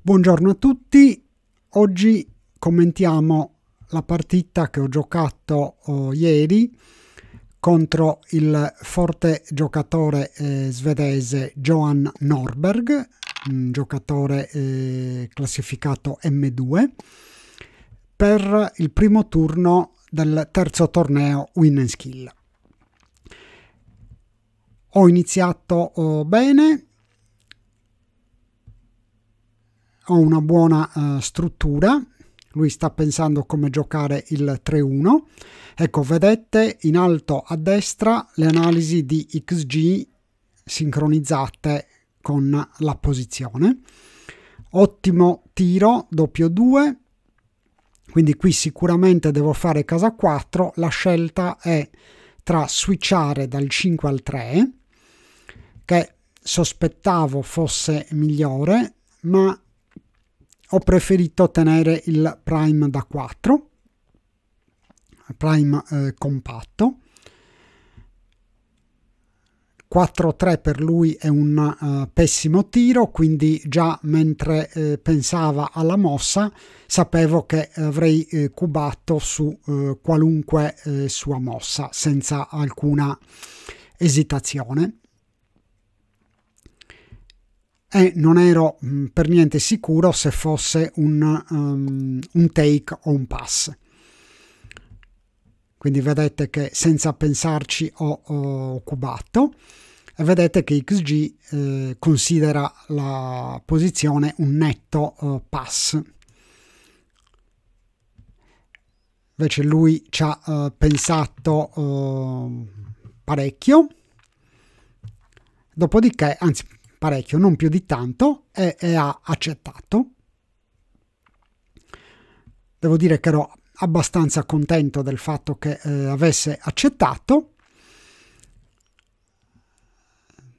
Buongiorno a tutti, oggi commentiamo la partita che ho giocato oh, ieri contro il forte giocatore eh, svedese Johan Norberg, un giocatore eh, classificato M2, per il primo turno del terzo torneo Win Skill. Ho iniziato oh, bene, ho una buona uh, struttura, lui sta pensando come giocare il 3-1. Ecco, vedete in alto a destra le analisi di XG sincronizzate con la posizione. Ottimo tiro, doppio 2. Quindi qui sicuramente devo fare casa 4. La scelta è tra switchare dal 5 al 3, che sospettavo fosse migliore, ma ho preferito tenere il prime da 4 prime eh, compatto 4-3 per lui è un uh, pessimo tiro, quindi già mentre eh, pensava alla mossa sapevo che avrei eh, cubato su eh, qualunque eh, sua mossa senza alcuna esitazione e non ero mh, mm, per niente sicuro se fosse un, um, un take o un pass. Quindi vedete che senza pensarci ho, ho cubato e vedete che XG eh, considera la posizione un netto eh, pass. Invece lui ci ha eh, pensato eh, parecchio. Dopodiché, anzi parecchio, non più di tanto, e, e ha accettato. Devo dire che ero abbastanza contento del fatto che eh, avesse accettato.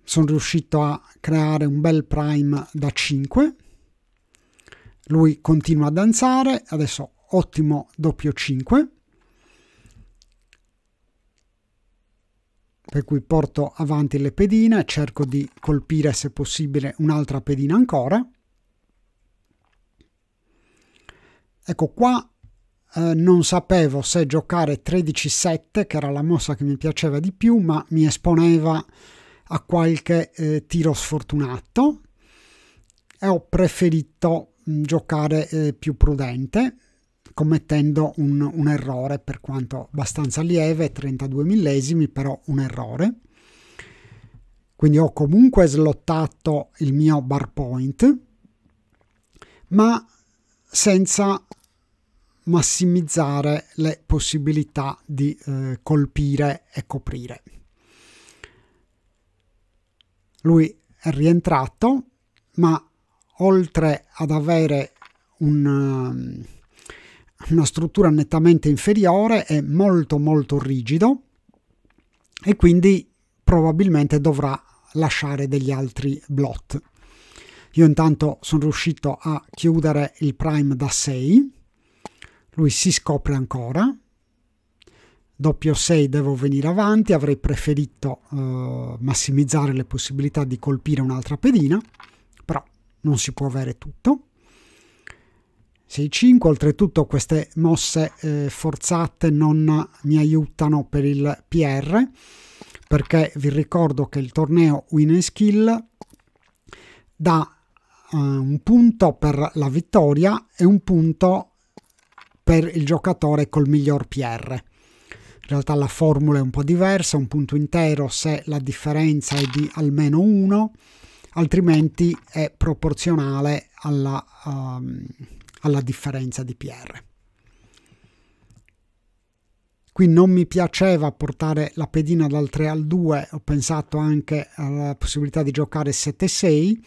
Sono riuscito a creare un bel prime da 5. Lui continua a danzare, adesso ottimo doppio 5. per cui porto avanti le pedine, cerco di colpire se possibile un'altra pedina ancora. Ecco qua eh, non sapevo se giocare 13-7, che era la mossa che mi piaceva di più, ma mi esponeva a qualche eh, tiro sfortunato e ho preferito mh, mm, giocare eh, più prudente commettendo un, un errore, per quanto abbastanza lieve, 32 millesimi, però un errore. Quindi ho comunque slottato il mio bar point, ma senza massimizzare le possibilità di eh, colpire e coprire. Lui è rientrato, ma oltre ad avere un, ehm, una struttura nettamente inferiore, è molto molto rigido e quindi probabilmente dovrà lasciare degli altri blot. Io intanto sono riuscito a chiudere il prime da 6, lui si scopre ancora, doppio 6 devo venire avanti, avrei preferito eh, massimizzare le possibilità di colpire un'altra pedina, però non si può avere tutto. 6-5, oltretutto queste mosse eh, forzate non mi aiutano per il PR perché vi ricordo che il torneo Win and Skill dà eh, un punto per la vittoria e un punto per il giocatore col miglior PR. In realtà la formula è un po' diversa, un punto intero se la differenza è di almeno 1, altrimenti è proporzionale alla, um, alla differenza di PR. Qui non mi piaceva portare la pedina dal 3 al 2, ho pensato anche alla possibilità di giocare 7-6,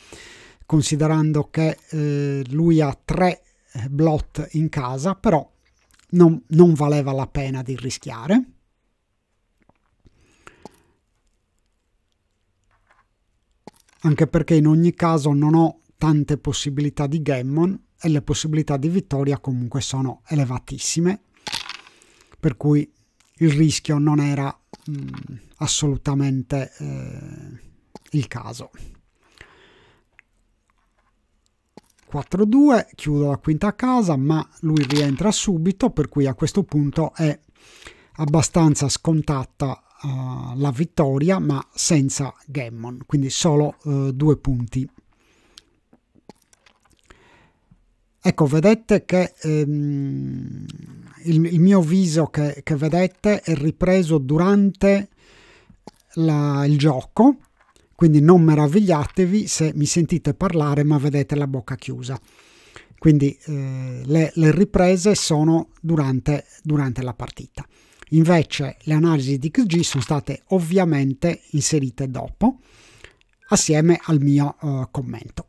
considerando che eh, lui ha 3 eh, blot in casa, però non, non valeva la pena di rischiare. Anche perché in ogni caso non ho tante possibilità di Gammon e le possibilità di vittoria comunque sono elevatissime, per cui il rischio non era mh, mm, assolutamente eh, il caso. 4-2, chiudo la quinta casa, ma lui rientra subito, per cui a questo punto è abbastanza scontata uh, la vittoria, ma senza Gammon, quindi solo uh, due punti Ecco, vedete che ehm, il, il, mio viso che, che, vedete è ripreso durante la, il gioco, quindi non meravigliatevi se mi sentite parlare ma vedete la bocca chiusa. Quindi eh, le, le, riprese sono durante, durante la partita. Invece le analisi di XG sono state ovviamente inserite dopo, assieme al mio eh, commento.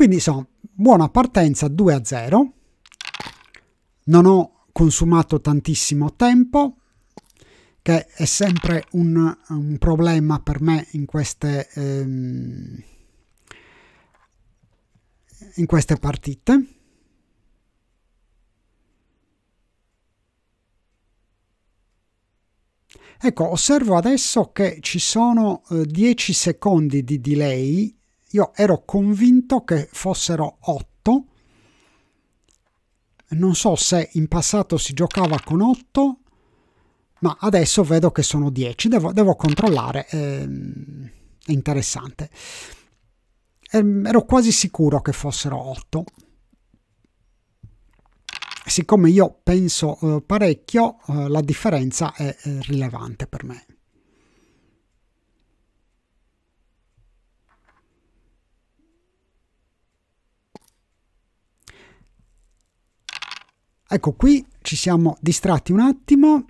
Quindi insomma, buona partenza 2 a 0. Non ho consumato tantissimo tempo, che è sempre un, un problema per me in queste, ehm, in queste partite. Ecco, osservo adesso che ci sono eh, 10 secondi di delay io ero convinto che fossero 8. Non so se in passato si giocava con 8, ma adesso vedo che sono 10. Devo, devo controllare, ehm, è interessante. Ehm, ero quasi sicuro che fossero 8. Siccome io penso eh, parecchio, eh, la differenza è eh, rilevante per me. Ecco, qui ci siamo distratti un attimo.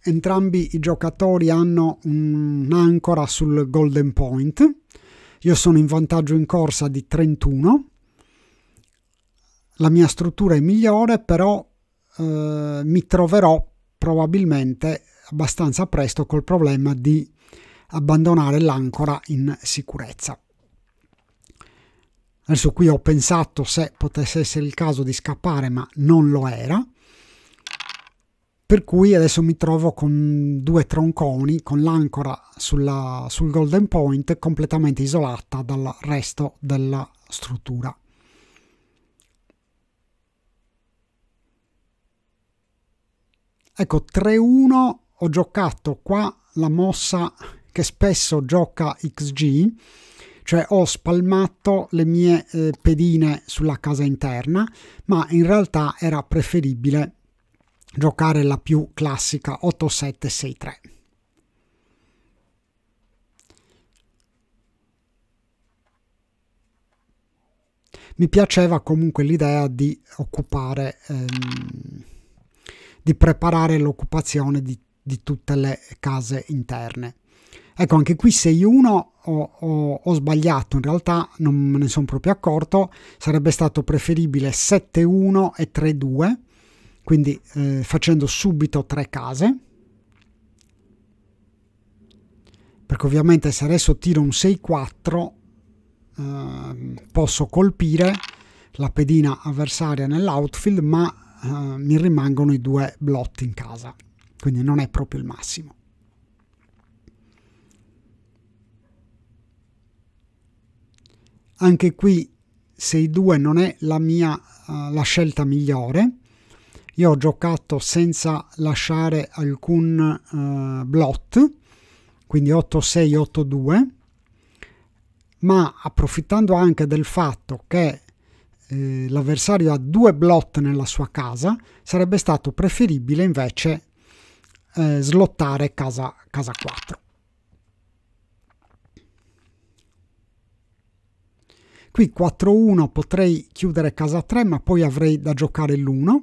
Entrambi i giocatori hanno un'ancora sul golden point. Io sono in vantaggio in corsa di 31. La mia struttura è migliore, però eh, mi troverò probabilmente abbastanza presto col problema di abbandonare l'ancora in sicurezza. Adesso qui ho pensato se potesse essere il caso di scappare, ma non lo era. Per cui adesso mi trovo con due tronconi, con l'ancora sul Golden Point completamente isolata dal resto della struttura. Ecco, 3-1 ho giocato qua la mossa che spesso gioca XG cioè ho spalmato le mie eh, pedine sulla casa interna, ma in realtà era preferibile giocare la più classica 8763. Mi piaceva comunque l'idea di occupare, ehm, di preparare l'occupazione di, di tutte le case interne. Ecco, anche qui 6-1 ho, ho, ho sbagliato, in realtà non me ne sono proprio accorto, sarebbe stato preferibile 7-1 e 3-2, quindi eh, facendo subito tre case. Perché ovviamente se adesso tiro un 6-4 eh, posso colpire la pedina avversaria nell'outfield, ma eh, mi rimangono i due blot in casa, quindi non è proprio il massimo. Anche qui 6-2 non è la mia uh, la scelta migliore. Io ho giocato senza lasciare alcun uh, blot, quindi 8-6, 8-2, ma approfittando anche del fatto che eh, l'avversario ha due blot nella sua casa, sarebbe stato preferibile invece eh, slottare casa, casa 4. Qui 4-1 potrei chiudere casa 3, ma poi avrei da giocare l'1,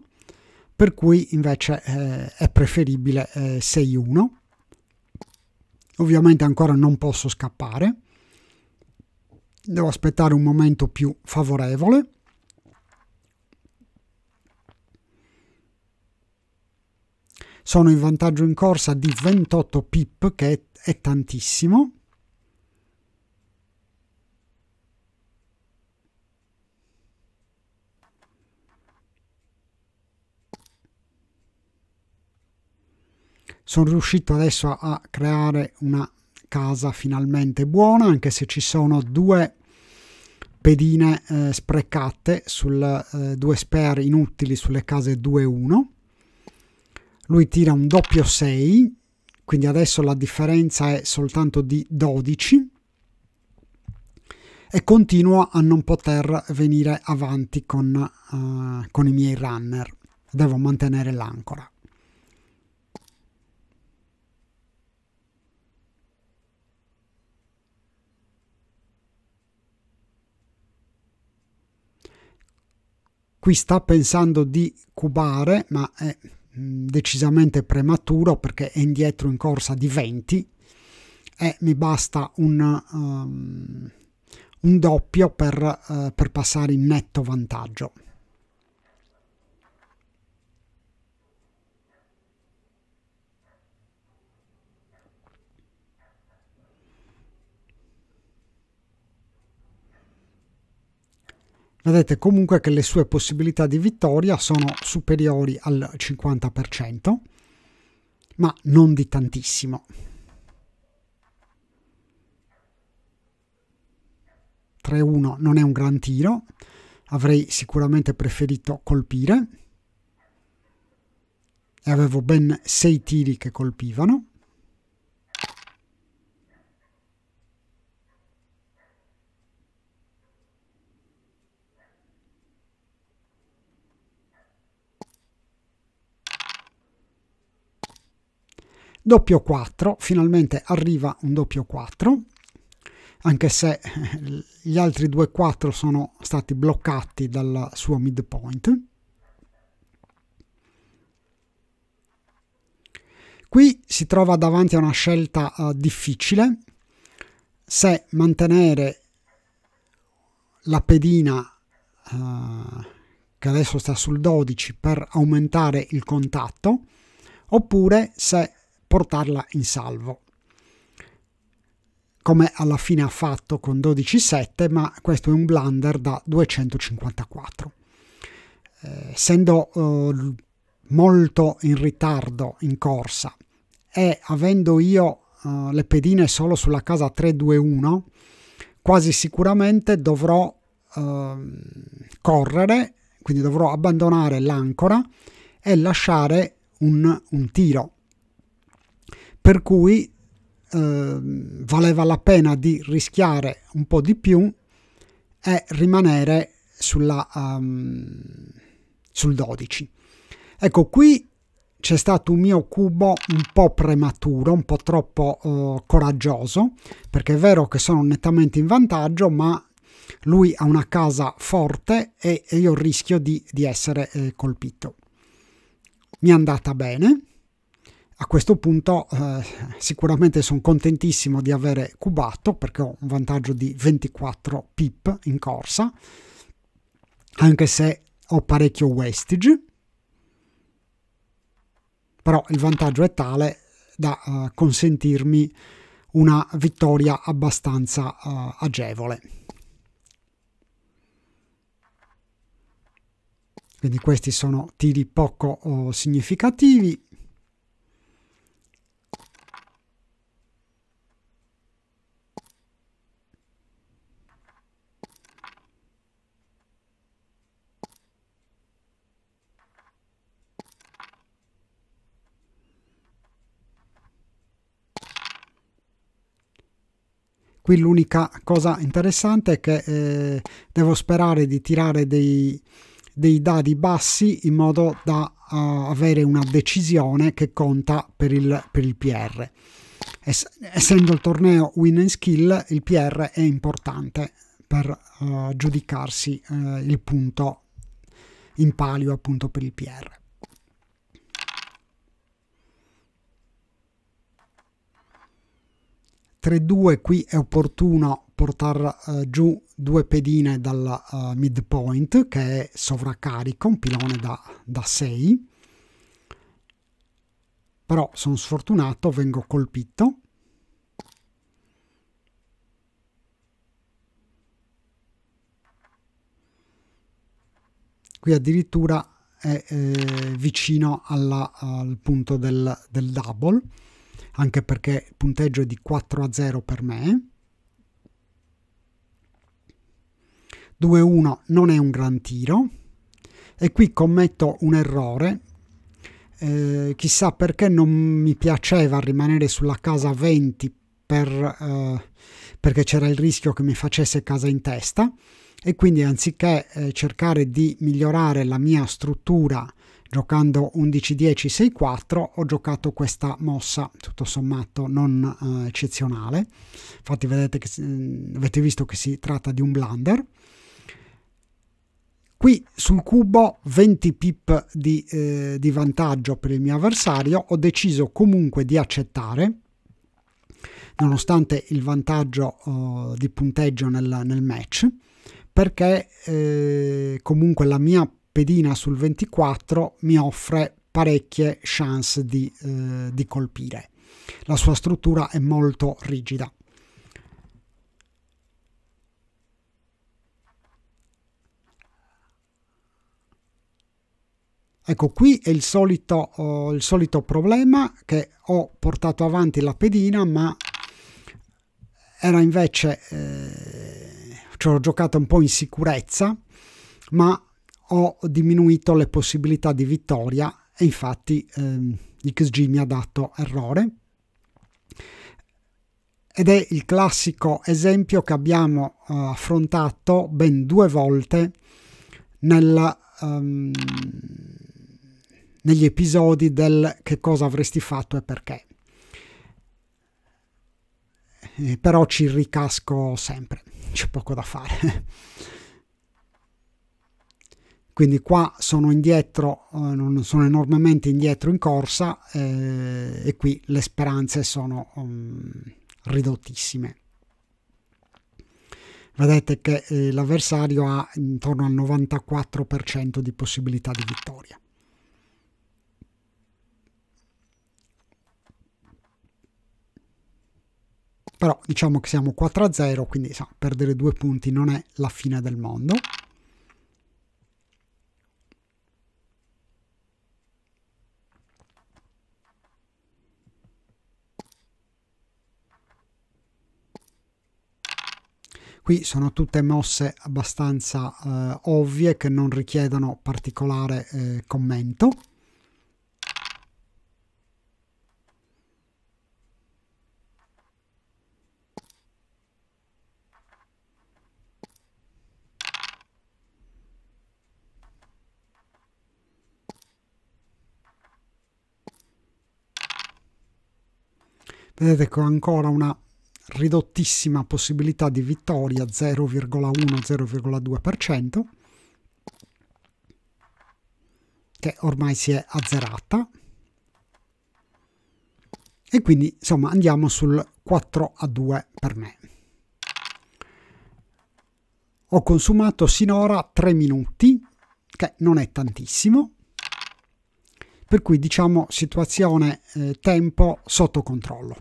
per cui invece eh, è preferibile eh, 6-1. Ovviamente ancora non posso scappare. Devo aspettare un momento più favorevole. Sono in vantaggio in corsa di 28 pip, che è, è tantissimo. sono riuscito adesso a, a creare una casa finalmente buona anche se ci sono due pedine eh, sprecate sul eh, due spare inutili sulle case 2-1 lui tira un doppio 6 quindi adesso la differenza è soltanto di 12 e continuo a non poter venire avanti con, uh, con i miei runner devo mantenere l'ancora qui sta pensando di cubare, ma è mm, decisamente prematuro perché è indietro in corsa di 20 e mi basta un, um, un doppio per, uh, per passare in netto vantaggio. Vedete comunque che le sue possibilità di vittoria sono superiori al 50%, ma non di tantissimo. non è un gran tiro, avrei sicuramente preferito colpire e avevo ben 6 tiri che colpivano. Doppio 4, finalmente arriva un doppio 4, anche se gli altri due 4 sono stati bloccati dal suo midpoint. Qui si trova davanti a una scelta uh, difficile, se mantenere la pedina uh, che adesso sta sul 12 per aumentare il contatto, oppure se portarla in salvo come alla fine ha fatto con 12,7 ma questo è un blunder da 254 eh, essendo eh, molto in ritardo in corsa e avendo io eh, le pedine solo sulla casa 321 quasi sicuramente dovrò eh, correre quindi dovrò abbandonare l'ancora e lasciare un, un tiro per cui eh, valeva la pena di rischiare un po' di più e rimanere sulla, um, sul 12. Ecco, qui c'è stato un mio cubo un po' prematuro, un po' troppo eh, coraggioso, perché è vero che sono nettamente in vantaggio, ma lui ha una casa forte e, e io rischio di, di essere eh, colpito. Mi è andata bene, a questo punto eh, sicuramente sono contentissimo di avere cubato perché ho un vantaggio di 24 pip in corsa, anche se ho parecchio wastage, però il vantaggio è tale da eh, consentirmi una vittoria abbastanza eh, agevole. Quindi questi sono tiri poco oh, significativi. qui l'unica cosa interessante è che eh, devo sperare di tirare dei, dei dadi bassi in modo da uh, avere una decisione che conta per il, per il PR. Es essendo il torneo win and skill, il PR è importante per uh, giudicarsi uh, il punto in palio appunto per il PR. 3-2 qui è opportuno portare eh, giù due pedine dal eh, midpoint che è sovraccarico, un pilone da, da 6. Però sono sfortunato, vengo colpito. qui addirittura è eh, vicino alla, al punto del, del double anche perché il punteggio è di 4 a 0 per me. 2-1 non è un gran tiro e qui commetto un errore. Eh, chissà perché non mi piaceva rimanere sulla casa 20 per, eh, perché c'era il rischio che mi facesse casa in testa e quindi anziché eh, cercare di migliorare la mia struttura giocando 11-10-6-4 ho giocato questa mossa tutto sommato non eh, eccezionale infatti vedete che, eh, avete visto che si tratta di un blunder Qui sul cubo 20 pip di, eh, di, vantaggio per il mio avversario, ho deciso comunque di accettare, nonostante il vantaggio eh, di punteggio nel, nel match, perché eh, comunque la mia pedina sul 24 mi offre parecchie chance di, eh, di colpire. La sua struttura è molto rigida. Ecco, qui è il solito, oh, il solito, problema che ho portato avanti la pedina, ma era invece, eh, ci ho giocato un po' in sicurezza, ma ho diminuito le possibilità di vittoria e infatti ehm, XG mi ha dato errore. Ed è il classico esempio che abbiamo eh, affrontato ben due volte nel, um, negli episodi del che cosa avresti fatto e perché. Eh, però ci ricasco sempre, c'è poco da fare. quindi qua sono indietro, eh, sono enormemente indietro in corsa eh, e qui le speranze sono um, ridottissime. Vedete che eh, l'avversario ha intorno al 94% di possibilità di vittoria. Però diciamo che siamo 4-0, quindi so, perdere due punti non è la fine del mondo. Qui sono tutte mosse abbastanza eh, ovvie che non richiedono particolare eh, commento. Vedete che ho ancora una ridottissima possibilità di vittoria 0,1-0,2%, che ormai si è azzerata. E quindi insomma andiamo sul 4 a 2 per me. Ho consumato sinora 3 minuti, che non è tantissimo, per cui diciamo situazione eh, tempo sotto controllo.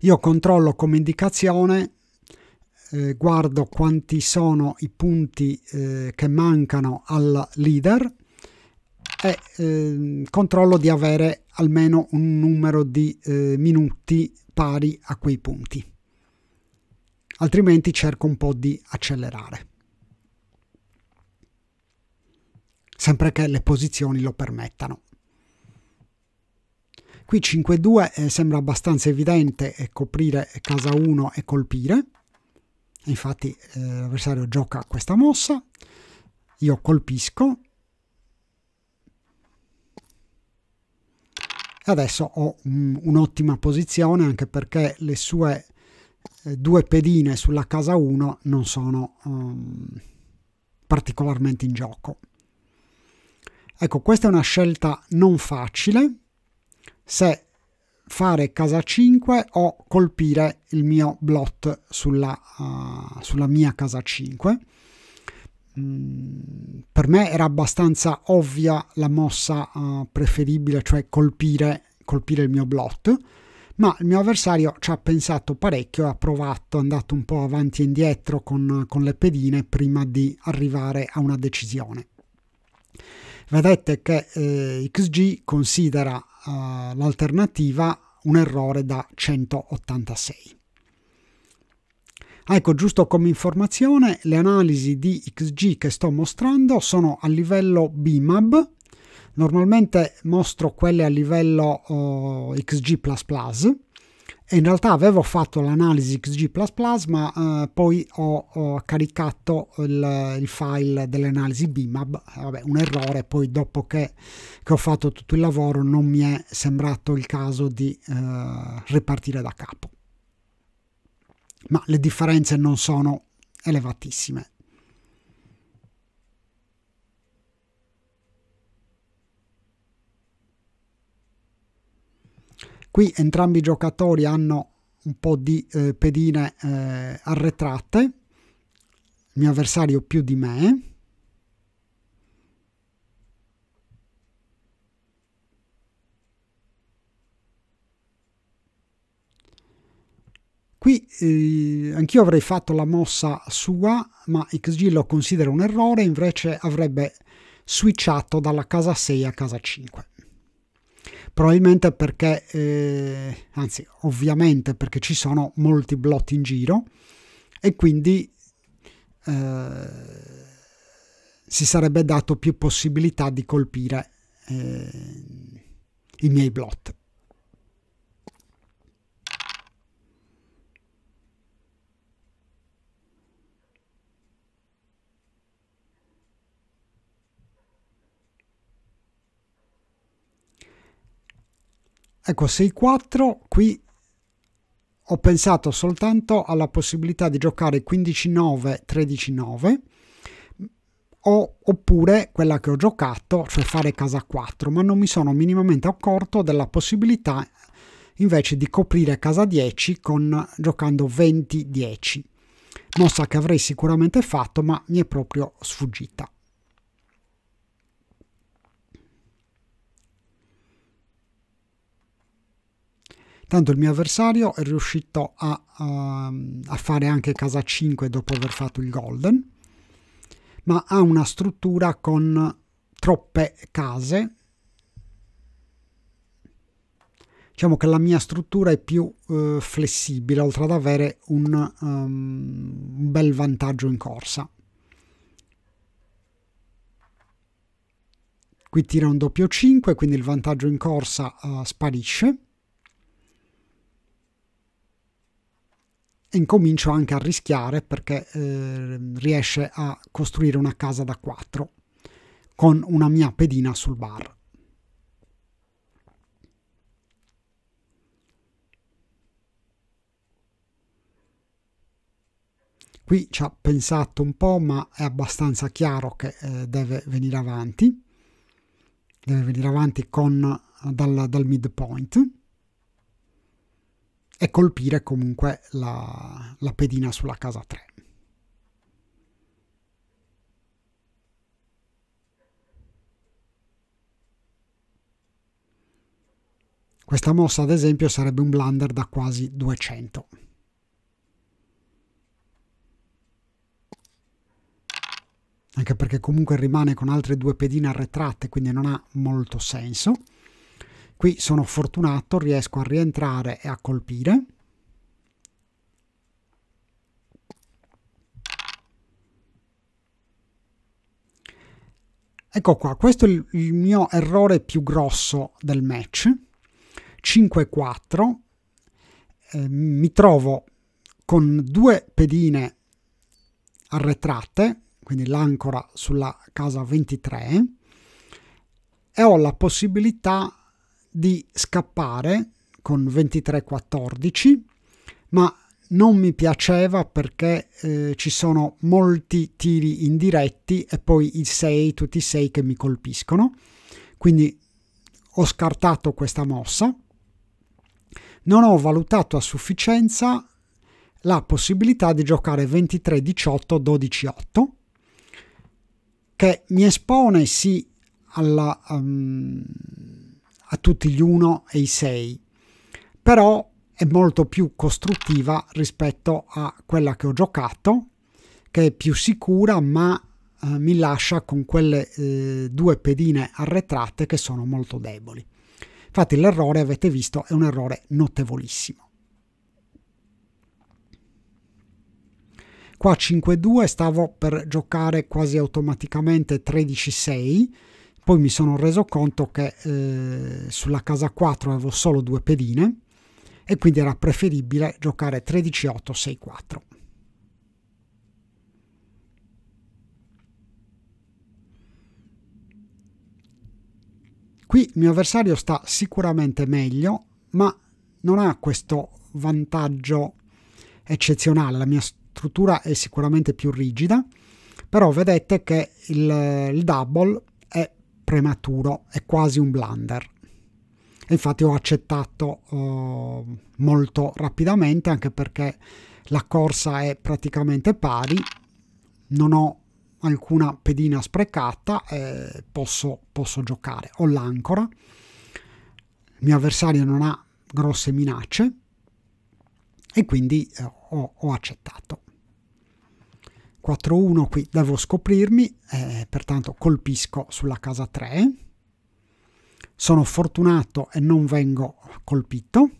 io controllo come indicazione, eh, guardo quanti sono i punti eh, che mancano al leader e eh, controllo di avere almeno un numero di eh, minuti pari a quei punti. Altrimenti cerco un po' di accelerare. Sempre che le posizioni lo permettano. Qui 5-2 eh, sembra abbastanza evidente eh, coprire casa 1 e colpire. Infatti eh, l'avversario gioca questa mossa, io colpisco. E adesso ho mm, un'ottima posizione anche perché le sue eh, due pedine sulla casa 1 non sono um, particolarmente in gioco. Ecco, questa è una scelta non facile se fare casa 5 o colpire il mio blot sulla, uh, sulla mia casa 5. Mm, per me era abbastanza ovvia la mossa uh, preferibile, cioè colpire, colpire il mio blot, ma il mio avversario ci ha pensato parecchio, ha provato, è andato un po' avanti e indietro con, con le pedine prima di arrivare a una decisione vedete che eh, XG considera eh, l'alternativa un errore da 186. Ah, ecco, giusto come informazione, le analisi di XG che sto mostrando sono a livello BMAB, normalmente mostro quelle a livello uh, oh, XG++, e in realtà avevo fatto l'analisi XG++, ma eh, poi ho, ho caricato il, il, file dell'analisi BIMAB, Vabbè, un errore, poi dopo che, che, ho fatto tutto il lavoro non mi è sembrato il caso di eh, ripartire da capo. Ma le differenze non sono elevatissime. Qui entrambi i giocatori hanno un po' di eh, pedine eh, arretrate, il mio avversario più di me. Qui eh, anch'io avrei fatto la mossa sua, ma XG lo considera un errore, invece avrebbe switchato dalla casa 6 a casa 5 probabilmente perché, eh, anzi ovviamente perché ci sono molti blot in giro e quindi eh, si sarebbe dato più possibilità di colpire eh, i miei blot. Ecco, 6-4 qui ho pensato soltanto alla possibilità di giocare 15-9, 13-9 o, oppure quella che ho giocato, cioè fare casa 4, ma non mi sono minimamente accorto della possibilità invece di coprire casa 10 con, giocando 20-10, mossa che avrei sicuramente fatto ma mi è proprio sfuggita. Tanto il mio avversario è riuscito a, a, a fare anche casa 5 dopo aver fatto il golden, ma ha una struttura con troppe case. Diciamo che la mia struttura è più eh, flessibile, oltre ad avere un, um, un bel vantaggio in corsa. qui tira un doppio 5 quindi il vantaggio in corsa uh, sparisce e incomincio anche a rischiare perché eh, riesce a costruire una casa da 4 con una mia pedina sul bar. Qui ci ha pensato un po', ma è abbastanza chiaro che eh, deve venire avanti. Deve venire avanti con, dal, dal midpoint e colpire comunque la, la pedina sulla casa 3. Questa mossa, ad esempio, sarebbe un blunder da quasi 200. Anche perché comunque rimane con altre due pedine arretrate, quindi non ha molto senso. Qui sono fortunato, riesco a rientrare e a colpire. Ecco qua, questo è il mio errore più grosso del match. 5-4. Eh, mi trovo con due pedine arretrate, quindi l'ancora sulla casa 23, e ho la possibilità di scappare con 23-14, ma non mi piaceva perché eh, ci sono molti tiri indiretti e poi i 6, tutti i 6 che mi colpiscono. Quindi ho scartato questa mossa. Non ho valutato a sufficienza la possibilità di giocare 23, 18, 12, 8, che mi espone sì alla, um, a tutti gli 1 e i 6, però è molto più costruttiva rispetto a quella che ho giocato, che è più sicura ma eh, mi lascia con quelle eh, due pedine arretrate che sono molto deboli. Infatti l'errore, avete visto, è un errore notevolissimo. Qua 5-2 stavo per giocare quasi automaticamente 13-6, poi mi sono reso conto che eh, sulla casa 4 avevo solo due pedine e quindi era preferibile giocare 13-8-6-4. Qui il mio avversario sta sicuramente meglio, ma non ha questo vantaggio eccezionale. La mia struttura è sicuramente più rigida, però vedete che il, il double prematuro, è quasi un blunder. E infatti ho accettato eh, molto rapidamente anche perché la corsa è praticamente pari, non ho alcuna pedina sprecata e posso, posso giocare. Ho l'ancora, il mio avversario non ha grosse minacce e quindi eh, ho, ho accettato. 4-1 qui devo scoprirmi, eh, pertanto colpisco sulla casa 3. Sono fortunato e non vengo colpito.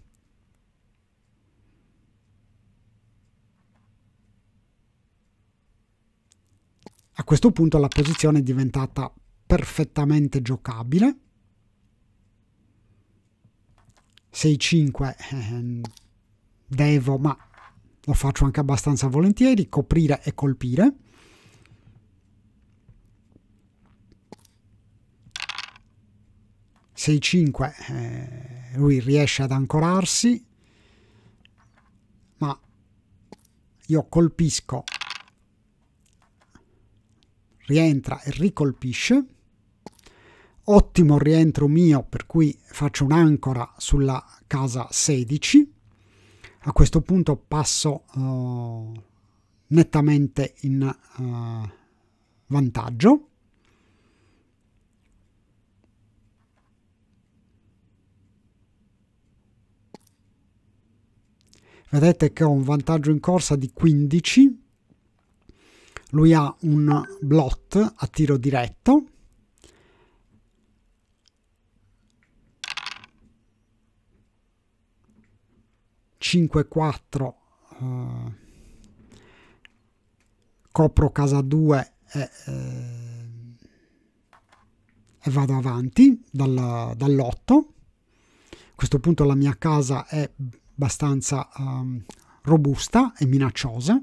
A questo punto la posizione è diventata perfettamente giocabile. 6-5 ehm, devo, ma lo faccio anche abbastanza volentieri, coprire e colpire. Sei 5 eh, lui riesce ad ancorarsi, ma io colpisco, rientra e ricolpisce. Ottimo rientro mio, per cui faccio un'ancora sulla casa 16 a questo punto passo uh, nettamente in uh, vantaggio. Vedete che ho un vantaggio in corsa di 15. Lui ha un blot a tiro diretto 5-4 eh, copro casa 2 e, eh, e vado avanti dal, dall'8 a questo punto la mia casa è abbastanza eh, robusta e minacciosa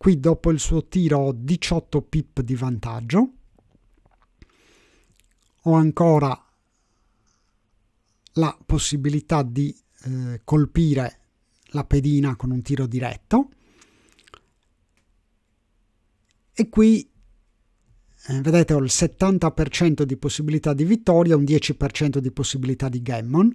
Qui dopo il suo tiro ho 18 pip di vantaggio. Ho ancora la possibilità di eh, colpire la pedina con un tiro diretto. E qui eh, vedete ho il 70% di possibilità di vittoria, un 10% di possibilità di gammon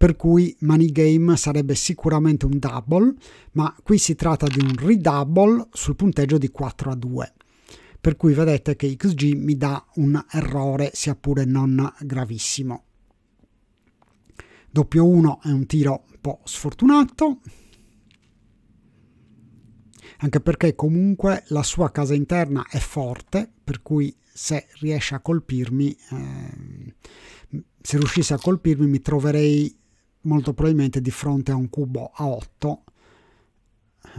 per cui Money Game sarebbe sicuramente un double, ma qui si tratta di un redouble sul punteggio di 4 a 2. Per cui vedete che XG mi dà un errore, sia pure non gravissimo. Doppio 1 è un tiro un po' sfortunato, anche perché comunque la sua casa interna è forte, per cui se riesce a colpirmi, eh, se riuscisse a colpirmi mi troverei molto probabilmente di fronte a un cubo a 8 eh,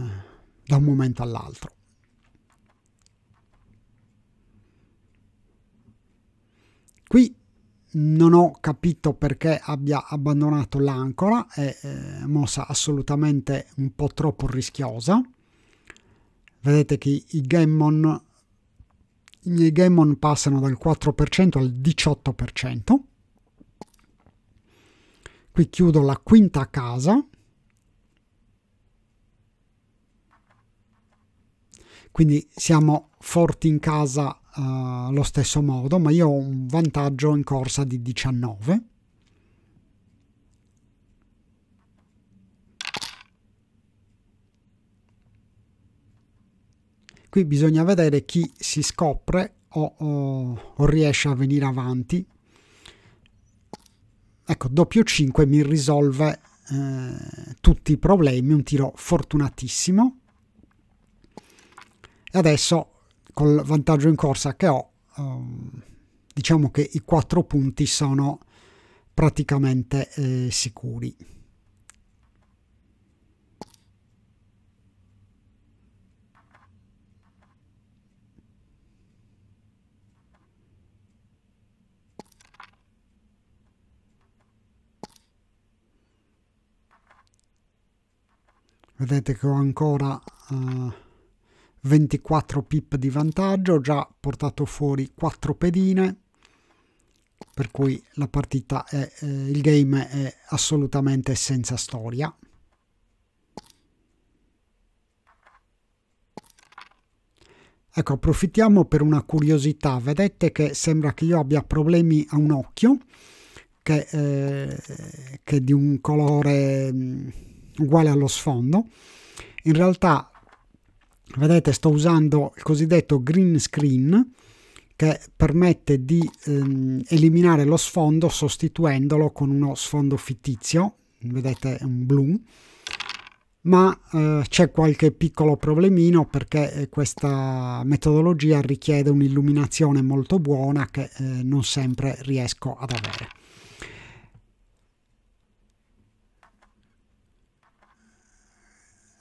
da un momento all'altro. Qui non ho capito perché abbia abbandonato l'ancora, è eh, mossa assolutamente un po' troppo rischiosa. Vedete che i gammon, i gammon passano dal 4% al 18%. Qui chiudo la quinta casa. Quindi siamo forti in casa uh, eh, lo stesso modo, ma io ho un vantaggio in corsa di 19. qui bisogna vedere chi si scopre o, o, o, riesce a venire avanti Ecco, doppio 5 mi risolve eh, tutti i problemi, un tiro fortunatissimo. E adesso col vantaggio in corsa che ho, ehm, diciamo che i 4 punti sono praticamente eh, sicuri. Vedete che ho ancora uh, eh, 24 pip di vantaggio, ho già portato fuori 4 pedine, per cui la partita è, eh, il game è assolutamente senza storia. Ecco, approfittiamo per una curiosità. Vedete che sembra che io abbia problemi a un occhio, che, eh, che è di un colore mm, uguale allo sfondo. In realtà, vedete, sto usando il cosiddetto green screen che permette di ehm, eliminare lo sfondo sostituendolo con uno sfondo fittizio, vedete è un blu, ma eh, c'è qualche piccolo problemino perché eh, questa metodologia richiede un'illuminazione molto buona che eh, non sempre riesco ad avere.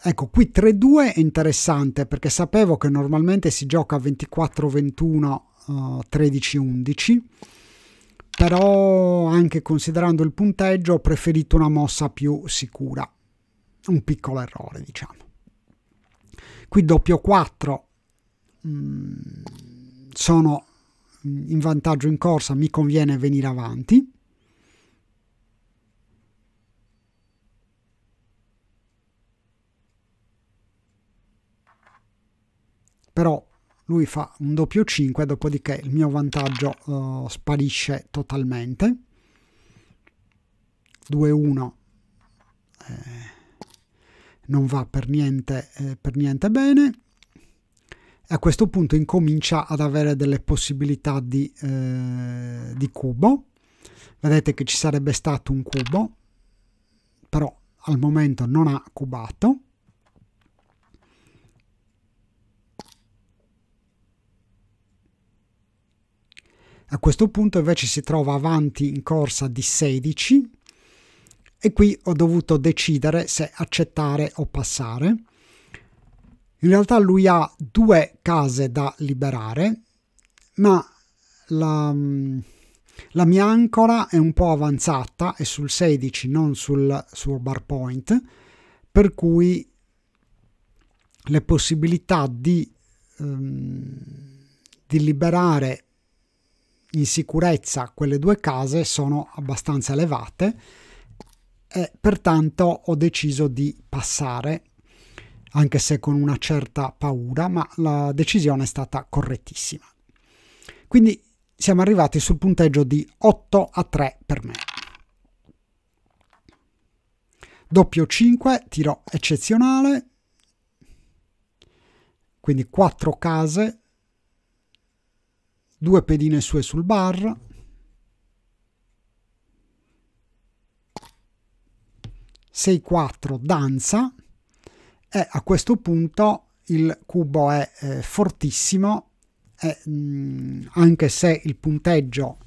Ecco, qui 3-2 è interessante perché sapevo che normalmente si gioca 24-21, uh, 13-11, però anche considerando il punteggio ho preferito una mossa più sicura. Un piccolo errore, diciamo. Qui doppio 4 mh, mm, sono in vantaggio in corsa, mi conviene venire avanti però lui fa un doppio 5 dopodiché il mio vantaggio uh, sparisce totalmente 2-1 eh, non va per niente, eh, per niente bene e a questo punto incomincia ad avere delle possibilità di, eh, di cubo vedete che ci sarebbe stato un cubo però al momento non ha cubato A questo punto invece si trova avanti in corsa di 16 e qui ho dovuto decidere se accettare o passare. In realtà lui ha due case da liberare, ma la, mm, la mia ancora è un po' avanzata, è sul 16, non sul suo bar point, per cui le possibilità di, um, di liberare in sicurezza quelle due case sono abbastanza elevate e pertanto ho deciso di passare anche se con una certa paura, ma la decisione è stata correttissima. Quindi siamo arrivati sul punteggio di 8 a 3 per me. Doppio 5, tiro eccezionale, quindi 4 case due pedine sue sul bar, sei quattro danza e a questo punto il cubo è eh, fortissimo e mh, mm, anche se il punteggio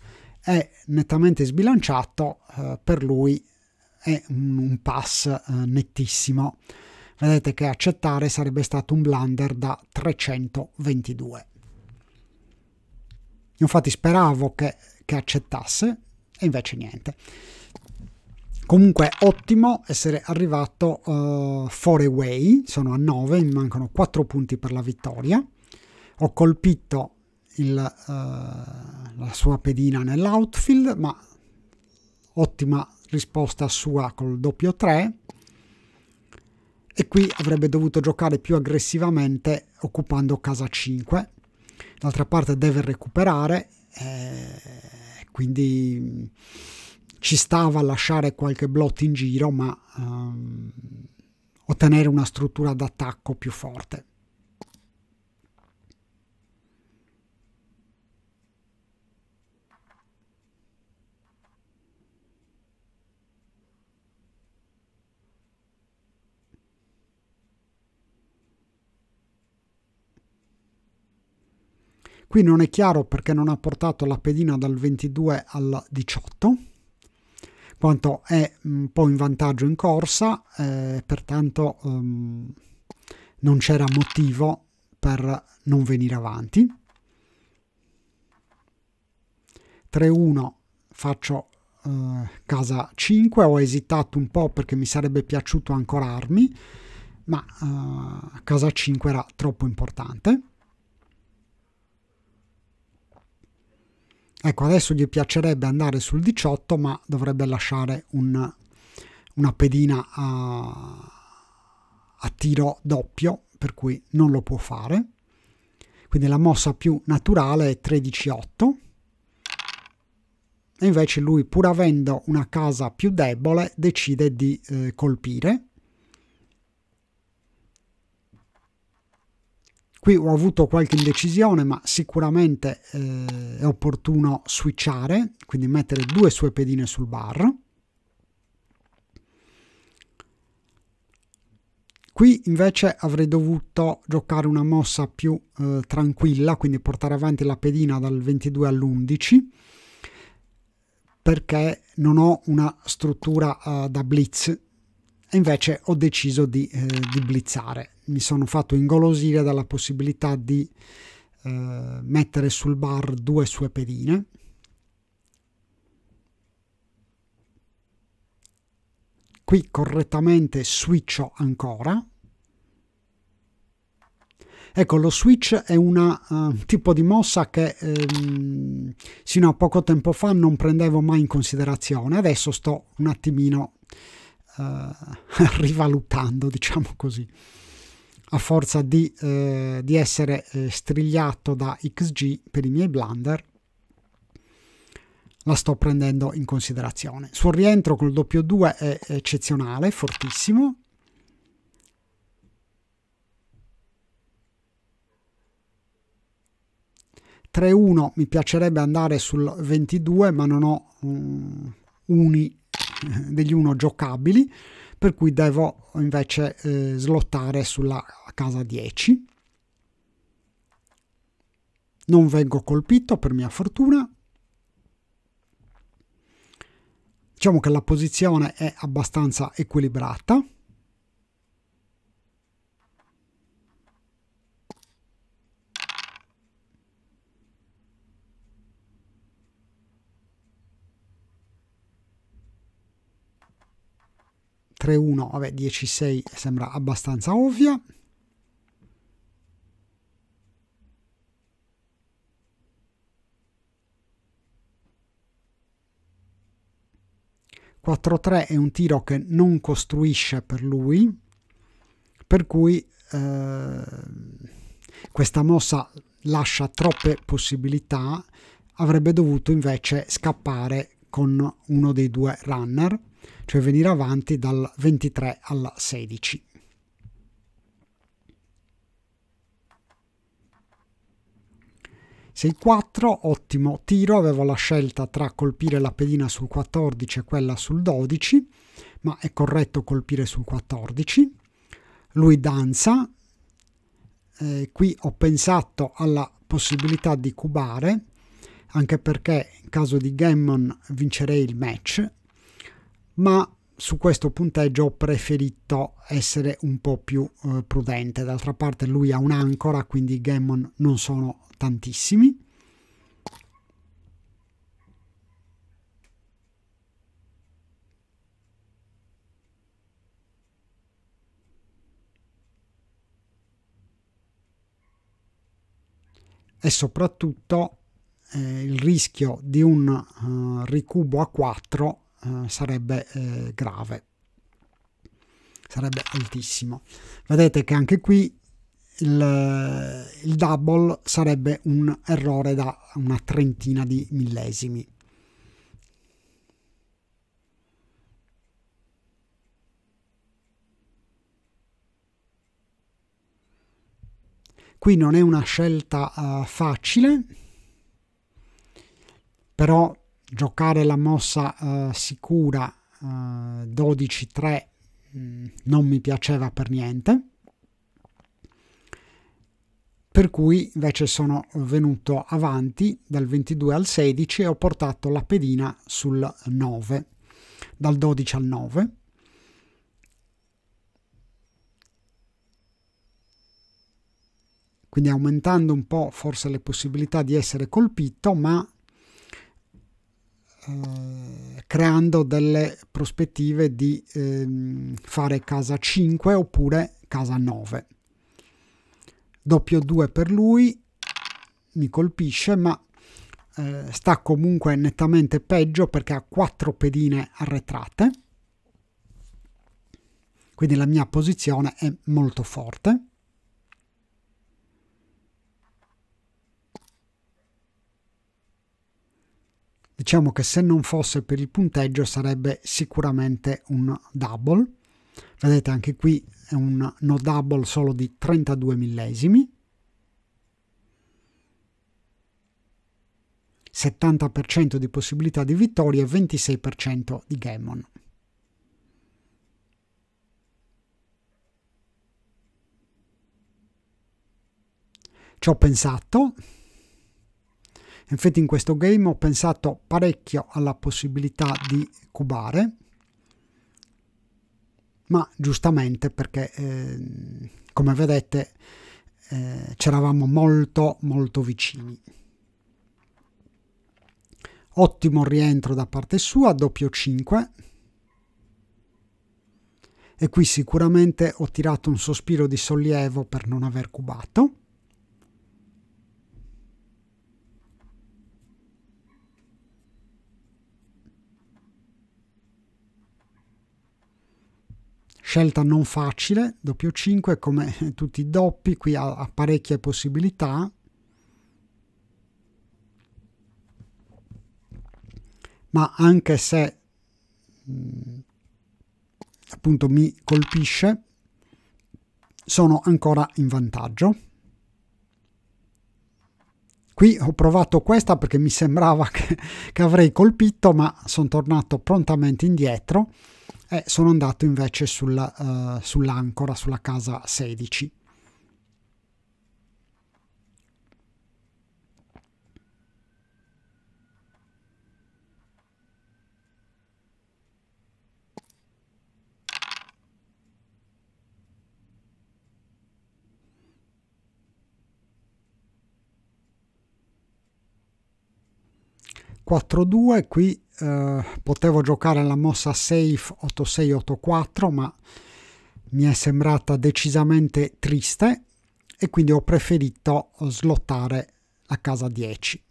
è nettamente sbilanciato eh, per lui è un, un pass eh, nettissimo vedete che accettare sarebbe stato un blunder da 322 Infatti speravo che, che accettasse e invece niente. Comunque ottimo essere arrivato uh, away, sono a 9, mi mancano 4 punti per la vittoria. Ho colpito il, uh, la sua pedina nell'outfield, ma ottima risposta sua col doppio 3. E qui avrebbe dovuto giocare più aggressivamente occupando casa 5, d'altra parte deve recuperare, e eh, quindi ci stava a lasciare qualche blot in giro, ma ehm, ottenere una struttura d'attacco più forte. Qui non è chiaro perché non ha portato la pedina dal 22 al 18, quanto è un po' in vantaggio in corsa, eh, pertanto um, non c'era motivo per non venire avanti. 3-1 faccio eh, casa 5, ho esitato un po' perché mi sarebbe piaciuto ancorarmi, ma eh, casa 5 era troppo importante. Ecco, adesso gli piacerebbe andare sul 18, ma dovrebbe lasciare un, una pedina a, a tiro doppio, per cui non lo può fare. Quindi la mossa più naturale è 13-8. E invece lui, pur avendo una casa più debole, decide di eh, colpire Qui ho avuto qualche indecisione, ma sicuramente eh, è opportuno switchare, quindi mettere due sue pedine sul bar. Qui invece avrei dovuto giocare una mossa più eh, tranquilla, quindi portare avanti la pedina dal 22 all'11, perché non ho una struttura eh, da blitz e invece ho deciso di, eh, di, blizzare. Mi sono fatto ingolosire dalla possibilità di eh, mettere sul bar due sue pedine. Qui correttamente switcho ancora. Ecco, lo switch è un uh, eh, tipo di mossa che ehm, sino a poco tempo fa non prendevo mai in considerazione. Adesso sto un attimino eh, rivalutando, diciamo così, a forza di, eh, di essere eh, strigliato da XG per i miei blunder la sto prendendo in considerazione. Sul rientro col doppio 2 è eccezionale, fortissimo. mi piacerebbe andare sul 22 ma non ho um, uni degli uno giocabili, per cui devo invece eh, slottare sulla casa 10. Non vengo colpito per mia fortuna. Diciamo che la posizione è abbastanza equilibrata. 3-1, vabbè 10-6 sembra abbastanza ovvia. è un tiro che non costruisce per lui, per cui eh, questa mossa lascia troppe possibilità, avrebbe dovuto invece scappare con uno dei due runner cioè venire avanti dal 23 al 16. Se il 4, ottimo tiro, avevo la scelta tra colpire la pedina sul 14 e quella sul 12, ma è corretto colpire sul 14. Lui danza, eh, qui ho pensato alla possibilità di cubare, anche perché in caso di Gammon vincerei il match, ma su questo punteggio ho preferito essere un po' più eh, prudente. D'altra parte lui ha un'ancora, quindi i Gammon non sono tantissimi. E soprattutto eh, il rischio di un eh, ricubo a 4 eh, sarebbe eh, grave, sarebbe altissimo. Vedete che anche qui il, eh, il double sarebbe un errore da una trentina di millesimi. Qui non è una scelta uh, facile, però giocare la mossa eh, sicura 12-3 eh, mm, non mi piaceva per niente per cui invece sono venuto avanti dal 22 al 16 e ho portato la pedina sul 9, dal 12 al 9. Quindi aumentando un po' forse le possibilità di essere colpito, ma eh, creando delle prospettive di eh, fare casa 5 oppure casa 9. Doppio 2 per lui, mi colpisce, ma eh, sta comunque nettamente peggio perché ha 4 pedine arretrate. Quindi la mia posizione è molto forte. Diciamo che se non fosse per il punteggio sarebbe sicuramente un double. Vedete anche qui è un no double solo di 32 millesimi. 70% di possibilità di vittoria e 26% di gammon. Ci ho pensato, Infatti in questo game ho pensato parecchio alla possibilità di cubare, ma giustamente perché eh, come vedete eh, c'eravamo molto molto vicini. Ottimo rientro da parte sua, doppio 5 e qui sicuramente ho tirato un sospiro di sollievo per non aver cubato. scelta non facile, doppio 5 come tutti i doppi, qui ha, ha parecchie possibilità. Ma anche se mh, mm, appunto mi colpisce, sono ancora in vantaggio. Qui ho provato questa perché mi sembrava che, che avrei colpito, ma sono tornato prontamente indietro eh, sono andato invece sulla, uh, sull'ancora, sulla casa 16. 4-2, qui eh, potevo giocare la mossa safe 8-6-8-4, ma mi è sembrata decisamente triste e quindi ho preferito slottare la casa 10.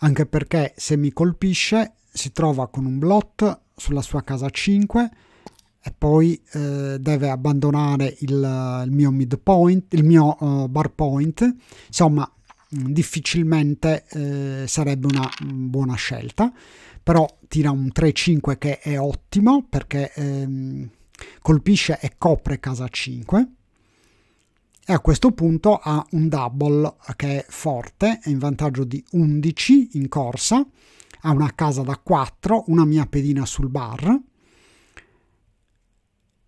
Anche perché se mi colpisce si trova con un blot sulla sua casa 5 e poi eh, deve abbandonare il, il, mio midpoint, il mio uh, bar point. Insomma, Mm, difficilmente eh, sarebbe una mm, buona scelta, però tira un 3-5 che è ottimo perché ehm, colpisce e copre casa 5 e a questo punto ha un double che è forte, è in vantaggio di 11 in corsa, ha una casa da 4, una mia pedina sul bar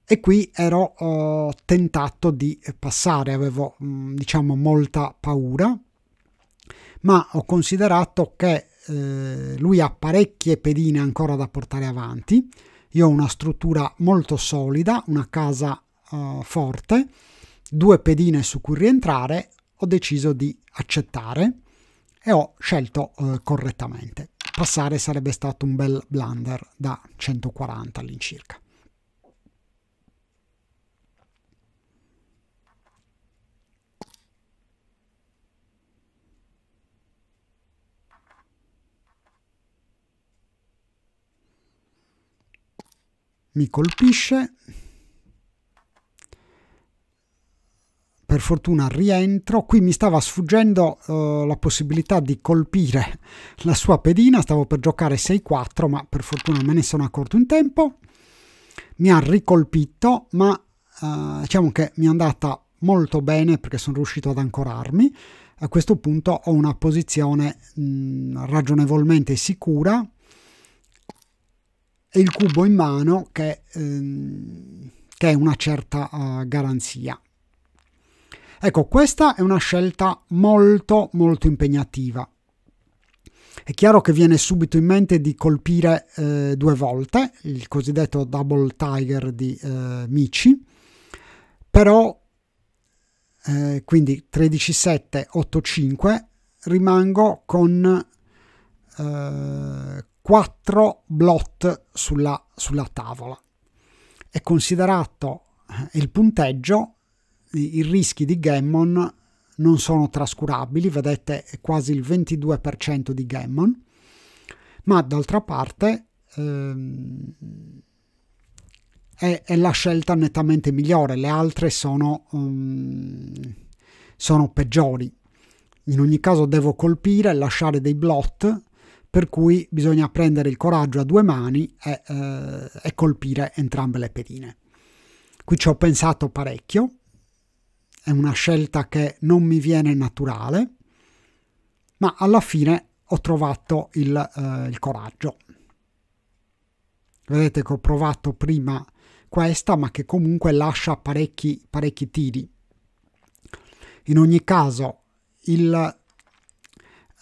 e qui ero eh, tentato di passare, avevo mh, mm, diciamo molta paura ma ho considerato che eh, lui ha parecchie pedine ancora da portare avanti. Io ho una struttura molto solida, una casa eh, forte, due pedine su cui rientrare, ho deciso di accettare e ho scelto eh, correttamente. Passare sarebbe stato un bel blunder da 140 all'incirca. mi colpisce. Per fortuna rientro. Qui mi stava sfuggendo eh, la possibilità di colpire la sua pedina. Stavo per giocare 6-4, ma per fortuna me ne sono accorto in tempo. Mi ha ricolpito, ma eh, diciamo che mi è andata molto bene perché sono riuscito ad ancorarmi. A questo punto ho una posizione mh, mm, ragionevolmente sicura e il cubo in mano che, ehm, che è una certa uh, garanzia. Ecco, questa è una scelta molto molto impegnativa. È chiaro che viene subito in mente di colpire eh, due volte, il cosiddetto double tiger di eh, Michi, però eh, quindi 13-7-8-5 rimango con, eh, 4 blot sulla, sulla tavola. È considerato eh, il punteggio, i rischi di Gammon non sono trascurabili, vedete è quasi il 22% di Gammon, ma d'altra parte ehm, è, è, la scelta nettamente migliore, le altre sono, um, sono peggiori. In ogni caso devo colpire, lasciare dei blot, per cui bisogna prendere il coraggio a due mani e, eh, e colpire entrambe le pedine. Qui ci ho pensato parecchio, è una scelta che non mi viene naturale, ma alla fine ho trovato il, eh, il coraggio. Vedete che ho provato prima questa, ma che comunque lascia parecchi, parecchi tiri. In ogni caso, il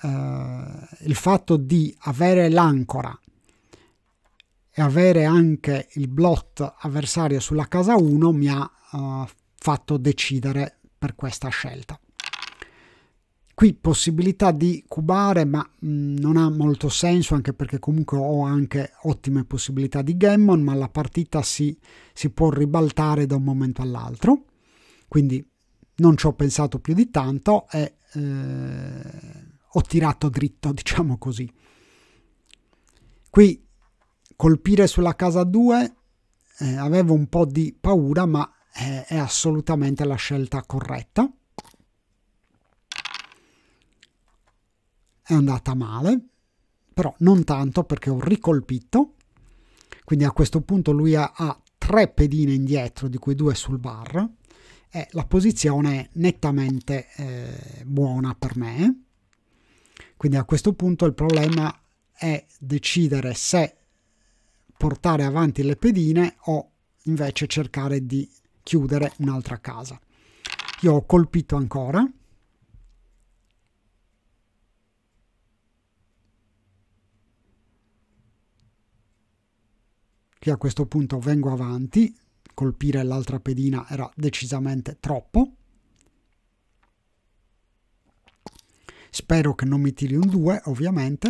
il fatto di avere l'ancora e avere anche il blot avversario sulla casa 1 mi ha uh, fatto decidere per questa scelta. Qui possibilità di cubare, ma mh, mm, non ha molto senso, anche perché comunque ho anche ottime possibilità di Gammon, ma la partita si, si può ribaltare da un momento all'altro. Quindi non ci ho pensato più di tanto e eh, ho tirato dritto, diciamo così. Qui colpire sulla casa 2 eh, avevo un po' di paura, ma eh, è assolutamente la scelta corretta. È andata male, però non tanto perché ho ricolpito. Quindi a questo punto lui ha, ha tre pedine indietro, di cui due sul bar. E la posizione è nettamente eh, buona per me. Quindi a questo punto il problema è decidere se portare avanti le pedine o invece cercare di chiudere un'altra casa. Io ho colpito ancora. Che a questo punto vengo avanti, colpire l'altra pedina era decisamente troppo. Spero che non mi tiri un 2, ovviamente.